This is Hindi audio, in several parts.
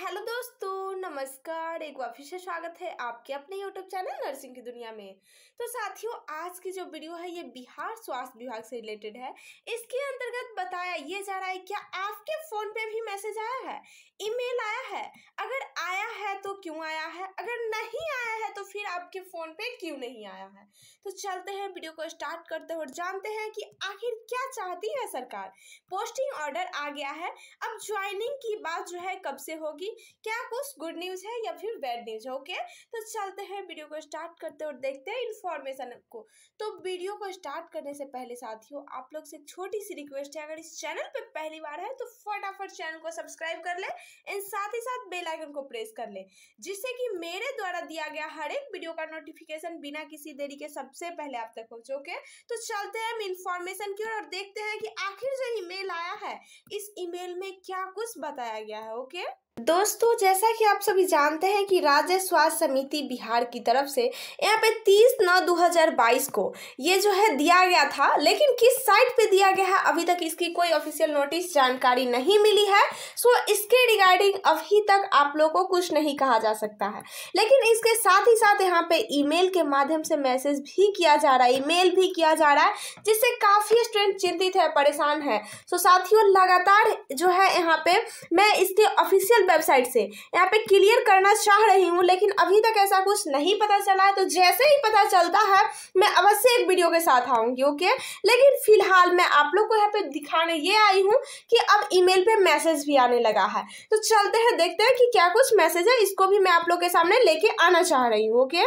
हेलो दोस्तों नमस्कार एक बार फिर से स्वागत है आपके अपने यूट्यूब चैनल नर्सिंग की दुनिया में तो साथियों आज की जो वीडियो है ये बिहार स्वास्थ्य विभाग से रिलेटेड है इसके अंतर्गत बताया ये जा रहा है क्या आपके फ़ोन पे भी मैसेज आया है ईमेल आया है अगर आया है तो क्यों आया है अगर नहीं आया है तो फिर आपके फ़ोन पे क्यों नहीं आया है तो चलते हैं वीडियो को स्टार्ट करते हैं और जानते हैं कि आखिर क्या चाहती है सरकार पोस्टिंग ऑर्डर आ गया है अब ज्वाइनिंग की बात जो है कब से होगी क्या कुछ गुड न्यूज़ है या फिर बैड न्यूज़ है ओके तो चलते हैं वीडियो को स्टार्ट करते और देखते हैं इन्फॉर्मेशन को तो वीडियो को स्टार्ट करने से पहले साथियों आप लोग से छोटी सी रिक्वेस्ट है अगर इस चैनल पर पहली बार है तो फटाफट चैनल को सब्सक्राइब कर ले एंड साथ ही साथ बेलाइकन को प्रेस कर ले जिससे कि मेरे द्वारा दिया गया हर एक वीडियो का नोटिफिकेशन बिना किसी देरी के सबसे पहले आप तक पहुंचे ओके तो चलते हैं हम इन्फॉर्मेशन की ओर और देखते हैं कि आखिर जो ईमेल आया है इस ईमेल में क्या कुछ बताया गया है ओके okay? दोस्तों जैसा कि आप सभी जानते हैं कि राज्य स्वास्थ्य समिति बिहार की तरफ से यहाँ पे 30 नौ 2022 को ये जो है दिया गया था लेकिन किस साइट पे दिया गया है अभी तक इसकी कोई ऑफिशियल नोटिस जानकारी नहीं मिली है सो इसके रिगार्डिंग अभी तक आप लोगों को कुछ नहीं कहा जा सकता है लेकिन इसके साथ ही साथ यहाँ पे ईमेल के माध्यम से मैसेज भी किया जा रहा है ईमेल भी किया जा रहा है जिससे काफ़ी स्टूडेंट चिंतित है परेशान है सो साथियों लगातार जो है यहाँ पे मैं इसके ऑफिशियल वेबसाइट से यहाँ पे क्लियर करना चाह रही हूँ लेकिन अभी तक ऐसा कुछ नहीं पता चला है तो जैसे ही पता चलता है मैं अवश्य एक वीडियो के साथ आऊँगी ओके लेकिन फिलहाल मैं आप लोग को यहाँ पे दिखाने ये आई हूँ कि अब ईमेल पे मैसेज भी आने लगा है तो चलते हैं देखते हैं कि क्या कुछ मैसेज है इसको भी मैं आप लोग के सामने लेके आना चाह रही हूँ ओके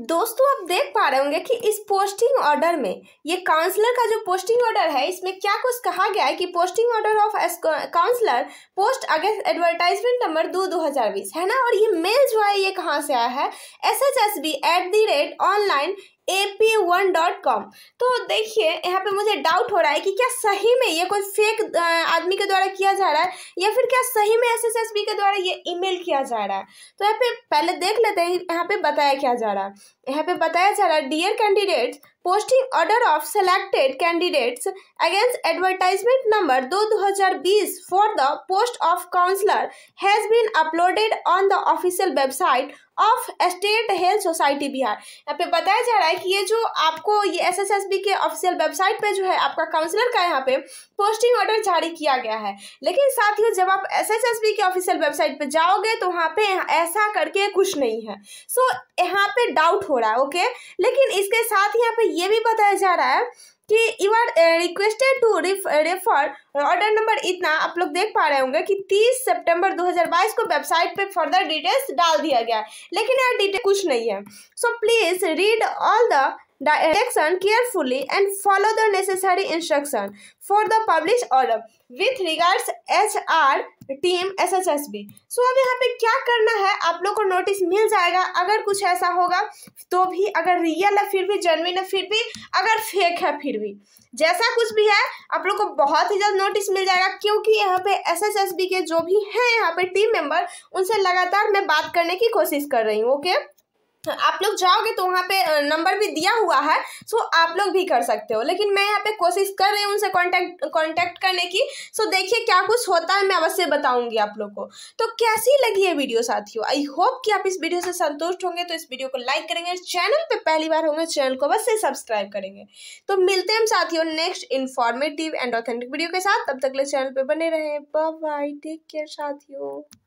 दोस्तों आप देख पा रहे होंगे कि इस पोस्टिंग ऑर्डर में ये काउंसलर का जो पोस्टिंग ऑर्डर है इसमें क्या कुछ कहा गया है कि posting order of counsellor post against advertisement number दो दो हजार बीस है ना और ये मेल जो है ये कहाँ से आया है S H S B at the rate online A P one dot com तो देखिए यहाँ पे मुझे डाउट हो रहा है कि क्या सही में ये कोई फेक आदमी के द्वारा किया जा रहा है या फिर क्या सही में एस एस एस बी के द्वारा ये ईमेल किया जा रहा है तो यहाँ पे पहले देख लेते हैं यहाँ पे बताया क्या जा रहा है यहाँ पे बताया जा रहा है dear candidates posting order of selected candidates against advertisement number दो दो for the post of counsellor has been uploaded on the official website of state health society Bihar यहाँ पे बताया जा रहा है कि ये जो आपको ये एसएसएसबी के ऑफिशियल वेबसाइट पे जो है आपका काउंसलर का यहाँ पे पोस्टिंग ऑर्डर जारी किया गया है लेकिन साथियों जब आप एसएसएसबी के ऑफिशियल वेबसाइट पे जाओगे तो वहाँ पे ऐसा करके कुछ नहीं है सो so, यहाँ पे डाउट हो रहा है ओके लेकिन इसके साथ यहाँ पे ये भी बताया जा रहा है कि you are requested to refer order number इतना आप लोग देख पा रहे होंगे कि 30 सितंबर 2022 को वेबसाइट पे फर्दर डिटेल्स डाल दिया गया है लेकिन यार डिटेल कुछ नहीं है so please read all the direction carefully and follow the necessary instruction for the published order with regards HR team S S S B so अब यहाँ पे क्या करना है आप लोग को नोटिस मिल जाएगा अगर कुछ ऐसा होगा तो भी अगर रियल है फिर भी जेनविन है फिर भी अगर फेक है फिर भी जैसा कुछ भी है आप लोग को बहुत ही जल्द नोटिस मिल जाएगा क्योंकि यहाँ पे एस एस एस बी के जो भी हैं यहाँ पे टीम मेंबर उनसे लगातार मैं बात करने की कोशिश कर रही हूँ ओके आप लोग जाओगे तो वहाँ पे नंबर भी दिया हुआ है सो आप लोग भी कर सकते हो लेकिन मैं यहाँ पे कोशिश कर रही हूँ उनसे कांटेक्ट कांटेक्ट करने की सो देखिए क्या कुछ होता है मैं अवश्य बताऊँगी आप लोग को तो कैसी लगी है वीडियो साथियों आई होप कि आप इस वीडियो से संतुष्ट होंगे तो इस वीडियो को लाइक करेंगे चैनल पर पहली बार होंगे चैनल को अवश्य सब्सक्राइब करेंगे तो मिलते हैं हम साथियों next informative and authentic video के साथ तब तक ले चैनल पर बने रहें बाय टेक केयर साथियों